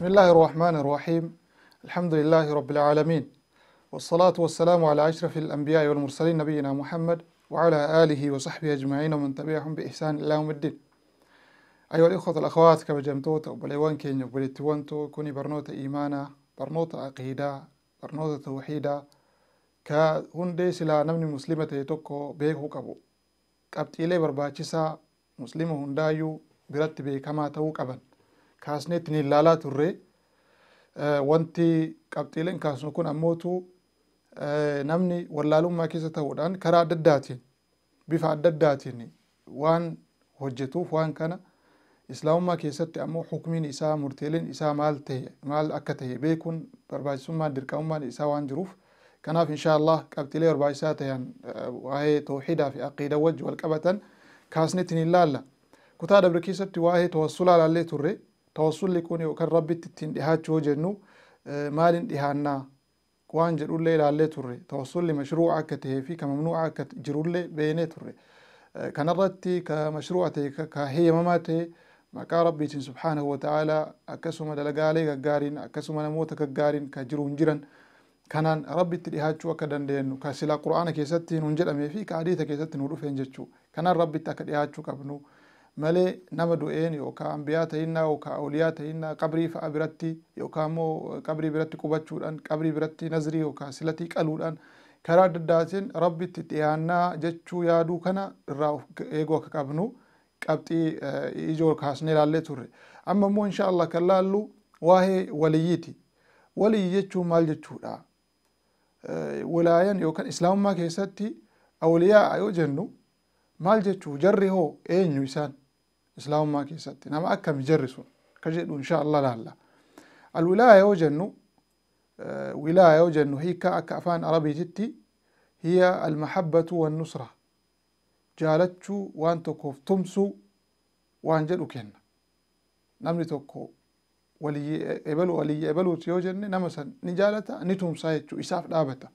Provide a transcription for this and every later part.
بسم الله الرحمن الرحيم الحمد لله رب العالمين والصلاة والسلام على أشرف الأنبياء والمرسلين نبينا محمد وعلى آله وصحبه أجمعين ومن تبعهم بإحسان إلى يوم الدين أيها الإخوة الأخوات كما جمتوت وبليوان كين بليتوانتو كوني برنوت إيمانا برنوت عقيدة برنوت توحيدة ka hundee silaa namni muslima ta'e tokko beekuu qabu qabxiilee barbaachisaa مسلمة hundaayyuu biratti beekamaa ta'uu qaban kaasnee ittiin ilaalaa turre wanti qabxiileen kaasnu kun ammootu namni wallaalummaa keessa ta'uudhaan karaa adda addaatiin bifa adda addaatiin waan hojjetuuf waan kana islaamummaa keessatti ammoo hukmiin isaa murteeleen isaa maal ta'e maal akka ta'e beekuun barbaachisummaan dirqamummaan isaa waan jiruuf kanaaf inshaa allah qabxiilee barbaachisaa ta'an waa'ee tawxiidaa fi aqiida wajji wal qabatan kaasnittiin hin laalla kutaa dabri keessatti waa'ee tawassulaa laallee turre tawassulli kun yookaan rabbitti ittiin dhihaachuu yoo jennu maaliin dhihaannaa waan jedhullee ilaallee turre tawassulli mashruuca akka tahee fi ka mamnuuca akka jirullee beenee turre kanarratti ka mashruuca tahe ka heeyamamaa tahe maqaa rabbiitiin subhaanahu wata'aalaa akkasuma dalagaalee gaggaariin akkasuma namoota gaggaariin ka jiru hin jiran kanaan rabbitti dhihaachuu akka dandeenyu ka silaa qura'aana keessatti nun jedhamee fi ka hadiisa keessatti nu dhufeen jechuu kanaan rabbitti akka dhihaachuu qabnu malee nama du'een yookaan ambiyaa ta'innaa yookaan awliyaa ta'innaa qabrii fa'a biratti yookaan immoo qabrii biratti qubachuudhaan qabrii biratti nazrii yookaan silatii qaluudhaan karaa adda addaatiin rabbitti dhiyaannaa jechuu yaaduu kana irraa eeguu akka qabnu qabxii ijoo kaasnee ilaallee turre amma immoo insha Allah kan laallu waa'ee waliyyiiti waliyyi jechuun maal jechuudha wilaayan yookaan islaamummaa keessatti awliyaa yoo jennu maal jechuu jarri hoo eenyu isaan إسلام ما كي ستي نعم أكا مجرسون كجد إن شاء الله لا لا الولاية وجنو آه، ولاية وجنو هي كأك أفان عربي جتي هي المحبة والنصرة جالتشو وان توكو تمسو وان جلو كن نملي توكو ولي إبلو ولي إبلو تيوجن نمسا نجالتا نتوم سايتشو إساف دابتا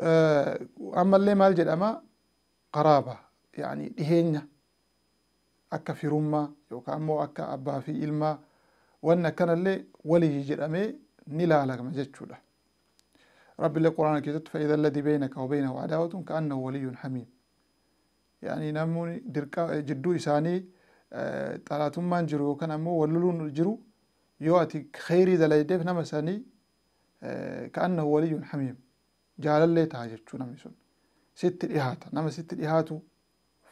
آه، أما اللي مال أما قرابة يعني إهينيا akka firummaa yookaan ammoo akka abbaa fi ilmaa wanni akkanallee walii jedhamee ni laalama jechuudha. Rabbiillee quraana keessatti fa'idaa ladhi beeynaka wabeeynahu adaawwatuun ka'annahu waliyyuun hamiim. Yaani namni jidduu isaanii xalaatummaan jiru yookaan ammoo walloluun jiru yoo ati kheyrii dalaydeef nama sanii ka'annahu waliyyuun hamiim. Jaalallee ta'a jechuu namni sun. Sitti dhihaata nama sitti dhihaatu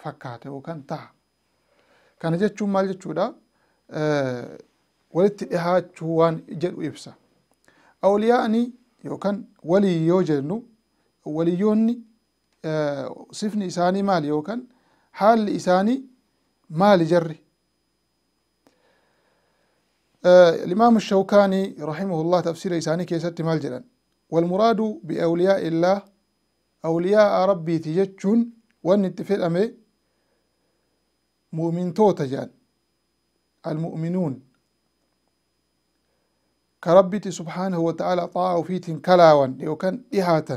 fakkaata yookaan ta'a. كان جتشو مال جتشو دا أه ولت إها جوان جل ويبسا أولياءني يو كان ولي يوجرنو وليوني أه سفني إساني مال يو كان حال إساني مال جري أه الإمام الشوكاني رحمه الله تفسير إساني كي ستي مال جلن والمراد بأولياء الله أولياء ربي تجتشون وان اتفق أمي مؤمن توتا جان المؤمنون كربتي سبحانه وتعالى طاع في كلاوان لو كان إهاتا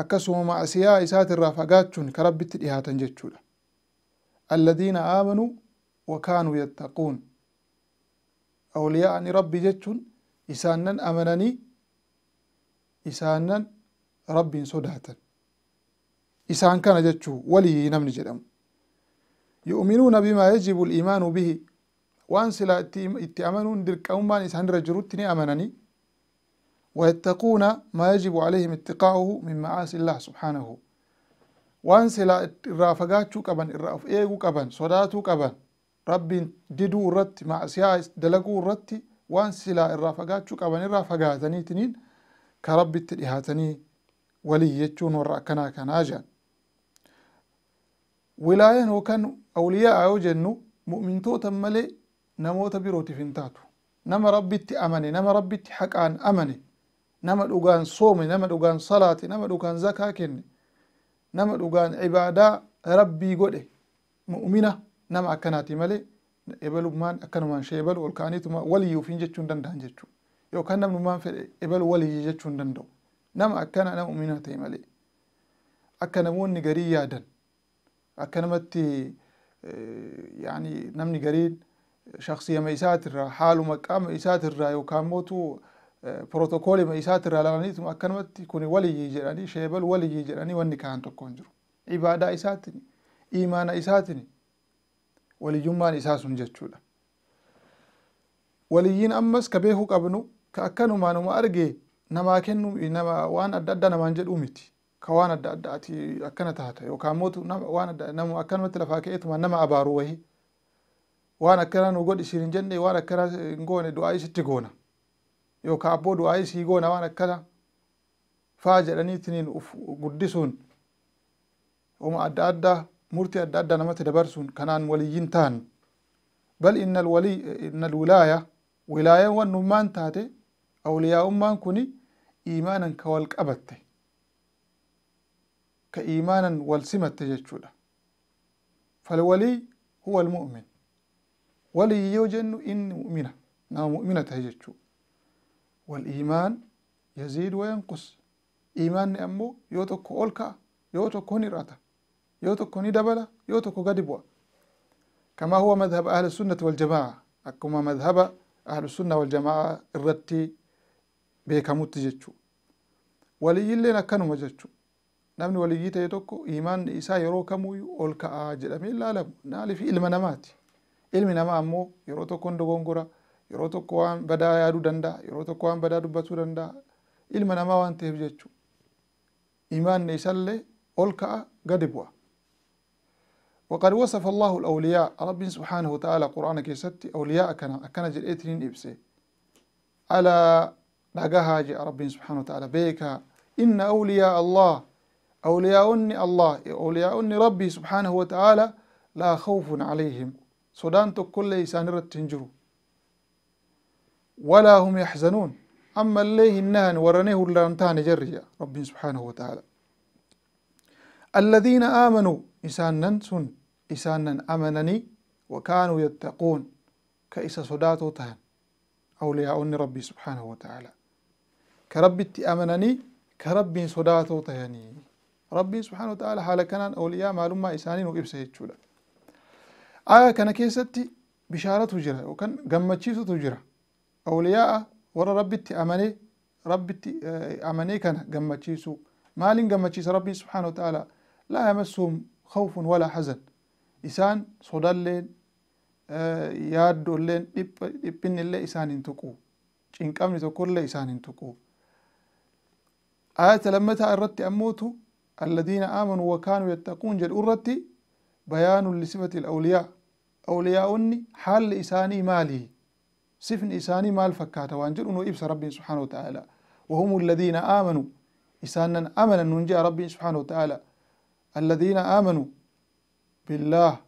أكسوا مع سياء سات الرافقات كربت إهاتا جتشولا الذين آمنوا وكانوا يتقون أولياء ربي جتشون إسانا أمنني إسانا ربي صداتا إسان كان جتشو ولي نمن جدامو يؤمنون بما يجب الإيمان به وان سلا اتأمنون در أمان إسان رجروتني أمنني ويتقون ما يجب عليهم اتقاؤه من معاصي الله سبحانه وان سلا الرافقات كبن الرأف إيغو كبان صداتو كبان رب ددو رت سياس دلقو رت وان سلا الرافقات كبن الرافقات تنين كرب التليهاتني ولي يجون ورأكنا كناجان wilaayaan yookaan awliyaa yoo jennu mu'mintoota malee namoota birootiif hin taatu nama rabbitti amane nama rabbitti haqaan amane nama dhugaan soome nama dhugaan salaate nama dhugaan zakaa kenne nama dhugaan ibaadaa rabbii godhe mu'mina nama akkanaati malee ebalummaan akkanumaan ishee ebalu ol ka'aniituma waliyuuf hin jechuu hin danda'an jechuu yookaan namnummaan fedhe ebalu waliyyi jechuu hin danda'u nama akkana nama mu'mina ta'e malee akka namoonni garii yaadan أكنمتي آه، يعني نمني قريد شخصية مايسات الرا حال ومكان مايسات الرا وكان موتو آه، بروتوكول مايسات الرا لاني ثم أكنمتي كوني ولي يجراني شيبل ولي يجراني واني كان تكونجرو عبادة إساتني إيمان إساتني ولي جمان إساس جتشولا وليين أمس كبيهو كابنو كأكنو ما نما أرجي نما كنو إنما وان أدد نما نجد أمتي كوانا دا دا تي أكنتها تي وكاموت وانا دا نمو أكن مثل فاكيت ما نما أباروه وانا كنا نقول إشرين جنة وانا كنا نقول دعاء ستجونا يو كابو دعاء سيجونا وانا كنا فاجر أني بل إن الولي إن الولاية ولاية ونمان تاتي أولياء أمان كوني إيمانا كوالك ka iimaanaan wal simatte jechuudha falwalii huwa almu'min walii yoo jennu inni mu'mina nama mu'mina tahe jechuu waliimaan yaziid wayanqus iimaanni ammoo yoo tokko ol ka'a yoo tokko ni irata yoo tokko ni dabala yoo tokko gadi bu'a kamaa huwa madhaba ahli sunnati waljamaaca akkuma madhaba ahli sunna waljamaaca irratti beekamutti jechuu waliyyilleen akkanuma jechuu namni waliyyii ta'e tokko imaanni isaa yeroo kamuyyuu ol ka'aa jedhamee ilaalamu maaliif ilma namaati ilmi namaa ammoo yeroo tokkoon dogongora yeroo tokko waan badaa yaaduu danda'a yeroo tokko waan badaa dubbatuu danda'a ilma namaa waan ta'eef jechuu imaanni isallee ol ka'a gadi bu'a وقد وصف الله الأولياء رب سبحانه وتعالى قرآن كيستي أولياء كنا أكنا جرئتنين إبسي على نقاها جاء رب سبحانه وتعالى بيكا إن أولياء الله أولياؤني الله أولياؤني ربي سبحانه وتعالى لا خوف عليهم سودان كل إنسان تنجرو ولا هم يحزنون أما الليه النهن ورنيه اللانتان جريا ربي سبحانه وتعالى الذين آمنوا إسانا سن إسانا أمنني وكانوا يتقون كإسا سوداتو تهن أولياؤني ربي سبحانه وتعالى كربي أمنني كربي سوداتو تهني rabbiin subxaana wataaalaa haala kanaan awliyaa maalummaa isaanii nu ibsa jechuudha aaya kana keessatti bishaaratu jira yookaan gammachiisutu jira awliyaa'a warra rabbitti amanee rabbitti amanee kana gammachiisu maaliin gammachiisa rabbiin subxaana wataaalaa laa yamassuhum khawfun walaa hazan isaan sodalleen yaaddolleen dhiphinnillee isaan hin tuqu cinqabni tokkollee isaan hin tuqu aayata lammataa irratti ammootu الذين آمنوا وكانوا يتقون جل أرتي بيان لصفة الأولياء أولياءني حال إساني مالي سفن إساني مال فكاته وأنجل أنه إبس ربي سبحانه وتعالى وهم الذين آمنوا إسانا أمنا ننجى ربي سبحانه وتعالى الذين آمنوا بالله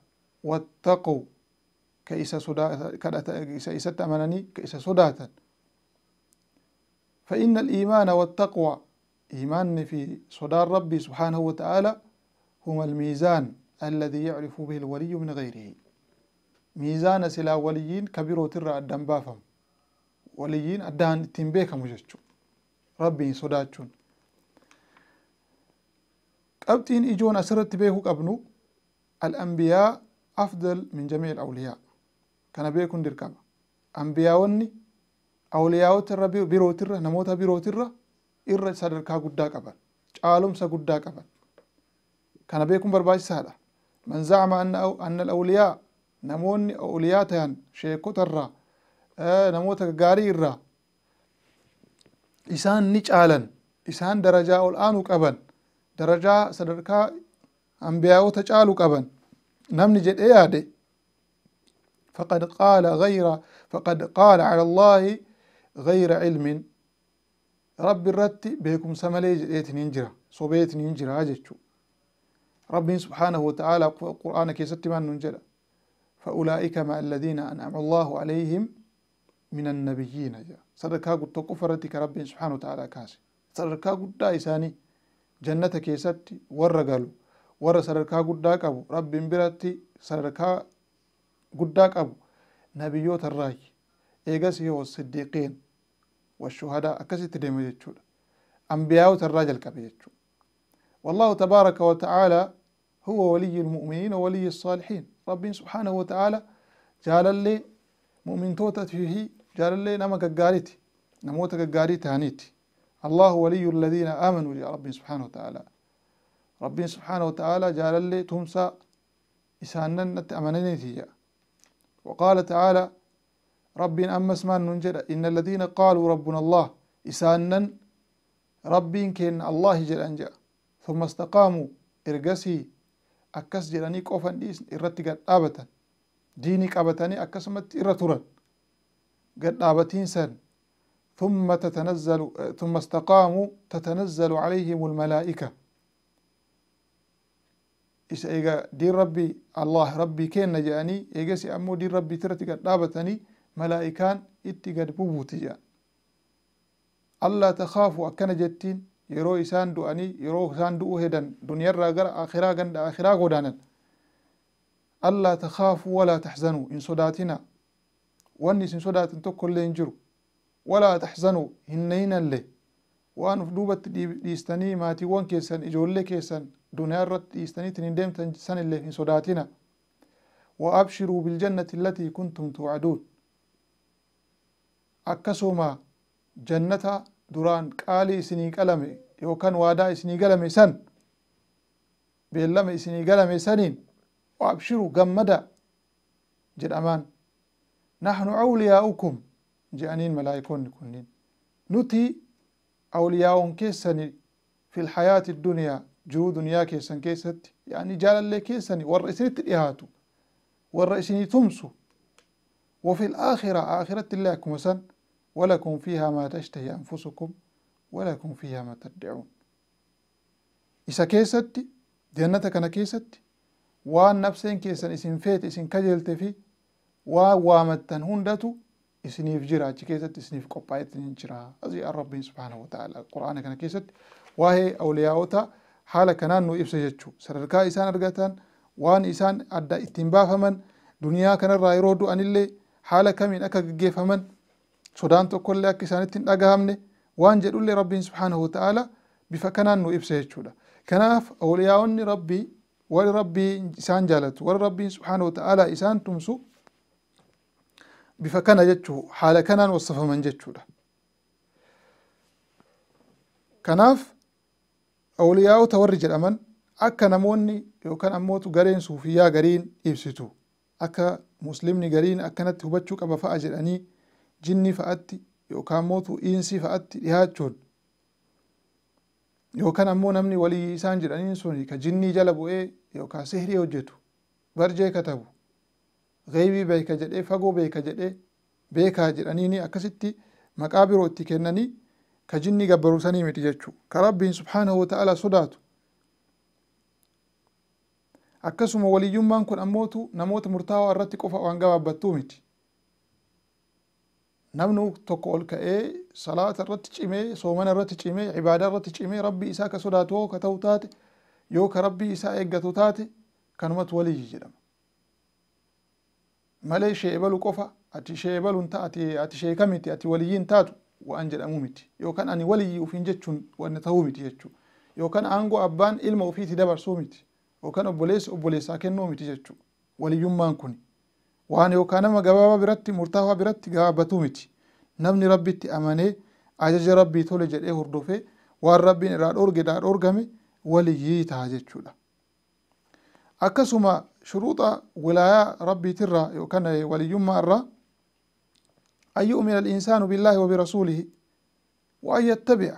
واتقوا كإسا سداتا كإسا سداتا كإسا فإن الإيمان والتقوى إيمان في صدار ربي سبحانه وتعالى هما الميزان الذي يعرف به الولي من غيره ميزان سلا وليين كبيرو ترى الدم الدنبافم وليين الدان تنبيك مججو ربي صداتشون قبتين إجون أسرت به قبنو الأنبياء أفضل من جميع الأولياء كان بيكون دركابا أنبياء وني أولياء ترى بيرو ترى نموت بيرو ترى irra sadarkaa guddaa qaban caalumsa guddaa qaban kana beekuun barbaachisaadha man zacma anna alawliyaa namoonni awliyaa ta'an sheekota irraa namoota gaarii irraa isaan ni caalan isaan darajaa ol aanu qaban darajaa sadarkaa ambiyaawota caalu qaban namni jedhee yaade faqad qaala gayra faqad qaala cala allaahi gayra cilmin rabbi irratti beekumsa malee jedheetiniin jira sobeetiniin jiraa jechuu rabbiin subhaanahu wata'aalaa qur'aana keessatti maan nun jedha fa'ulaa'ika ma'a alladhiina an'ama allahu alayhim min annabiyyiina jedha sadarkaa tokkofa irratti ka rabbiin subhaanahu wata'aalaa kaase sadarkaa guddaa isaanii jannata keessatti warra galu warra sadarkaa guddaa qabu rabbiin biratti sadarkaa guddaa qabu nabiyyoota irraayi eegas yoo siddiiqiin والشهداء أكسيت ديمي جتشو أنبياء الراجل كبيجتشو والله تبارك وتعالى هو ولي المؤمنين وولي الصالحين رب سبحانه وتعالى جال لي مؤمن توتا فيه جال لي نما قاريتي نموت قاريتي هنيتي الله ولي الذين آمنوا يا رب سبحانه وتعالى رب سبحانه وتعالى جال لي تمسى إسانا أمننيتي وقال تعالى ربين أمس ما ننجد إن الذين قالوا ربنا الله إسانا ربين كين الله جل أنجا ثم استقاموا إرقسي أكس جلاني كوفان ديس إرتي قد آبتا ديني كابتاني أكسمت إرتورا قد آبتين سن ثم تتنزل ثم استقاموا تتنزل عليهم الملائكة إيش إيجا دي ربي الله ربي كين نجاني إيجا سي أمو دي ربي ترتي قد آبتاني malaa'ikaan itti gad bubuuti jedhan allaa takaafu akkana jettiin yeroo isaan du'anii yeroo isaan du'uu hedan duniyarraa gara akhiraa ganda akhiraa godaanan allaa takaafu walaa taxzanuu hin sodaatina wanni isin sodaatan tokkollee hin jiru walaa taxzanuu hin nayinallee waan uf duubatti dhiistanii maatiiwwan keessan ijoollee keessan duniyaa irratti dhiistaniitiin hin deemtan sanillee hin sodaatina wa abshiruu biljannati allatii kuntum tuwaduun akkasuma jannata duraan qaali isinii qalame yookaan waadaa isinii galame san beellama isinii galame saniin abshiru gammada jedhamaan nahnu awliyaa'ukum jedhaniin malaayikoonni kunniin nuti awliyaa'oon keessani fi lhayaati duniyaa jiruu duniyaa keessan keessatti yaani jaalallee keessani warra isinitti dhiyaatu warra isinii tumsu وفي الآخرة آخرة الله كمسا ولكم فيها ما تشتهي أنفسكم ولكم فيها ما تدعون إذا كيست جنتك أنا كيست وان نفسين كيسا إسن فيت إسن كجلت في ووامتا هندتو إسنيف جرا كيست إسنيف قبائت ننجرا أزي الرب سبحانه وتعالى القرآن كان كيست وهي أولياؤتا حالا كانان نو إفسجتشو سرركا إسان أرغتان وان إسان أدى اتنبافا من دنيا كان الرأي أن اللي haala kamiin akka geggeeffaman sodaan tokkollee akka isaanittiin dhagahamne waan jedhullee rabbiin subhaanahu ta'ala bifa kanaan nu ibsa jechuudha. Kanaaf awliyaa'onni rabbii warri rabbii isaan jaalatu warri rabbiin subhaanahu ta'ala isaan tumsu bifa kana jechuu haala kanaan wasafaman jechuudha. Kanaaf awliyaa'ota warri jedhaman akka namoonni yookaan ammoo gareen suufiyyaa gariin ibsitu akka muslimni gariin akkanatti hubachuu qaba fa'a jedhanii jinni fa'atti yookaan mootu dhiinsii fa'atti dhihaachuun yookaan ammoo namni walii isaan jedhaniin sun ka jinnii jala bu'ee yookaan sihrii hojjetu barjee katabu gaybii beeka jedhee fagoo beeka jedhee beekaa jedhaniini akkasitti maqaa biroo itti kennanii ka jinni gabbaruu sanii miti jechuu ka rabbiin subhaanahu wa ta'ala sodaatu akkasuma waliyyummaan kun ammootu namoota murtaawaa irratti qofa waan gabaabbattuu miti namnu tokko ol ka'ee salaata irratti cimee soomana irratti cimee cibaadaa irratti cimee rabbii isaa ka sodaatu ka ta'u taate yoo ka rabbii isaa eeggatu taate kanumatu waliyyi jedhama malee ishee ebalu qofa ati ishee ebalu ati ati ishee kamiti ati waliyyiin taatu waan jedhamu miti yookaan ani waliyyi ufiin jechuun wanna ta'uu miti jechuu yookaan aangoo abbaan ilma ufiiti dabarsuu miti yookaan obboleessi obboleessaa kennuu miti jechuudha waliyyummaan kun waan yookaan nama gabaabaa biratti murtaawaa biratti gaabbatuu miti namni rabbitti amanee ajaja rabbii tole jedhee hordofee waan rabbiin irraa dhoorgedhaa dhoorgame waliyyii ta'a jechuudha. Akkasuma shuruuxa wilaayaa rabbiitirraa yookaan waliyyummaa irraa an yu'mina al-insaanu billaahi wa birasuulihi wa an yattabi'a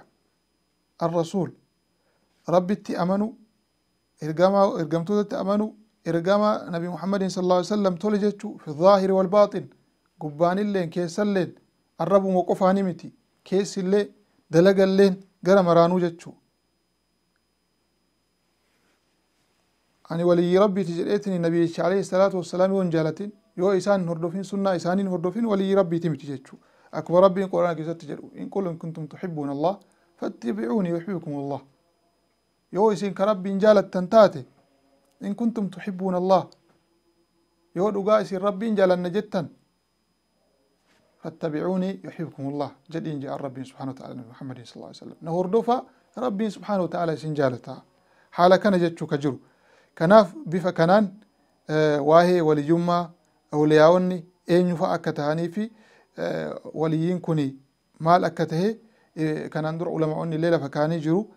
ar-rasuul rabbitti amanu إرجما إرجم تود تأمنو إرجما نبي محمد صلى الله عليه وسلم تولجتشو في الظاهر والباطن قبان اللين كيس اللين الرب موقفاني متي كيس اللين دلق اللين غرا مرانو جتشو أني ولي ربي تجريتني نبي عليه الصلاة والسلام ونجالتين يو إسان نردفين سنة إسان نردفين ولي ربي تمتي جتشو أكبر ربي قرآن كيسات تجرؤ إن كنتم تحبون الله فاتبعوني يحبكم الله yoo كرب ka جالت تنتاتي إن كنتم تحبون الله يو yoo يسين رب rabbiin jaalanna فاتبعوني يحبكم الله جدين جاء الرب سبحانه وتعالى محمد صلى الله عليه وسلم دوفا رب سبحانه وتعالى جالتا حالا كان جتشو كجرو كناف بفا كنان آه، واهي ولي جمع أولياوني أين يفا أكتهاني في آه، وليين كوني مال أكتهي آه، كان أندر علماء ليلة فكاني جرو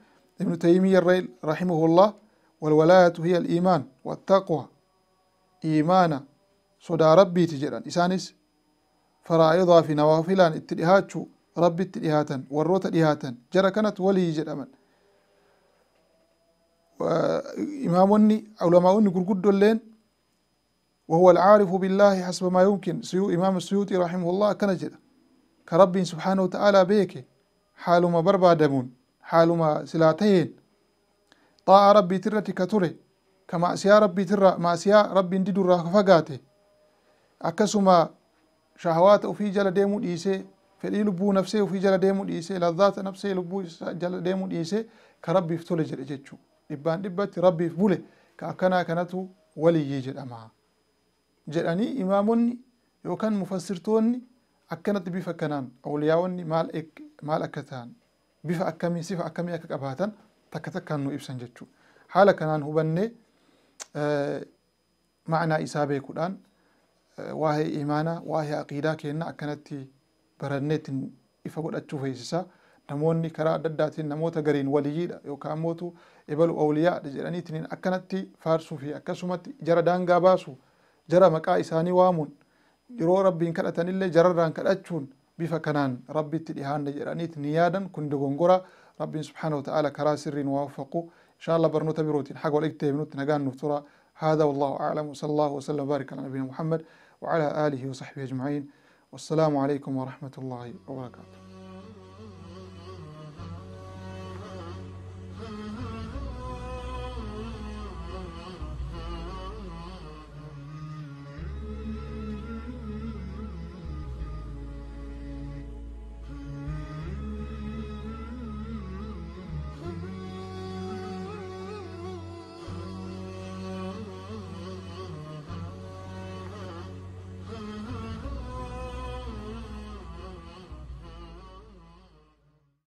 ابن تيمية رحمه الله والولاية هي الإيمان والتقوى إيمانا صدى ربي تجران إسانس فرائضا في نوافلان اتلهاتشو ربي اتلهاتا وروت اتلهاتا جرى كانت ولي جرأمن وإمامني علماءني قرقود اللين وهو العارف بالله حسب ما يمكن سيو إمام السيوطي رحمه الله كان كنجد كرب سبحانه وتعالى بيك حال ما بربا دمون حالما سلاتين طاع ربي ترتي كتري كمعسيا ربي ترى ما معسيا ربي ندد فقاته أكسما شهوات وفي جل ديمو ديسي فدي لبو نفسي وفي جل ديمو ديسي لذات نفسي لبو جل ديمو ديسي كربي فتولي جل جتشو إبان دبت ربي فبولي كأكنا كنتو ولي يجد أمعا جلاني إمامني كان مفسرتوني أكنت بفكنان أولياوني مال, إك مال أكتان bifa akkamii sifa akkamii akka qabaatan takka takkaan nu ibsan jechuu haala kanaan hubannee ma'anaa isaa beekuudhaan waa'ee imaanaa waa'ee aqiidaa keenna akkanatti barannee ittiin ifa godhachuu feesisaa namoonni karaa adda addaatiin namoota gariin waliyyiidha yookaan mootu ebalu awliyaadha jedhanii ittiin akkanatti faarsuu fi akkasumatti jara daangaa baasu jara maqaa isaanii waamuun yeroo rabbiin kadhatan illee jararraan kadhachuun بفكنان ربي تليهان نجرانيت نيادا كن دغونغورا ربي سبحانه وتعالى كراسر وافقوا ان شاء الله برنوتا بروتين حق والاكتي بنوت نغان نفترى هذا والله اعلم وصلى الله وسلم وبارك على نبينا محمد وعلى اله وصحبه اجمعين والسلام عليكم ورحمه الله وبركاته